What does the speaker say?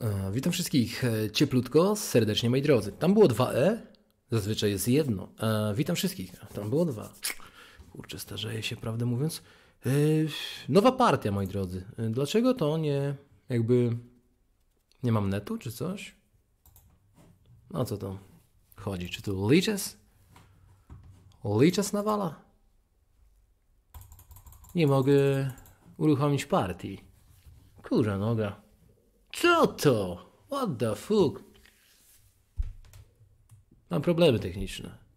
E, witam wszystkich e, cieplutko, serdecznie moi drodzy. Tam było dwa E, zazwyczaj jest jedno. E, witam wszystkich, tam było dwa. Kurczę, starzeje się, prawdę mówiąc. Nowa partia, moi drodzy. Dlaczego to nie, jakby, nie mam netu czy coś? No co to chodzi? Czy tu liczes? Liczes nawala? Nie mogę uruchomić partii. Kurza noga. Co to? What the fuck? Mam problemy techniczne.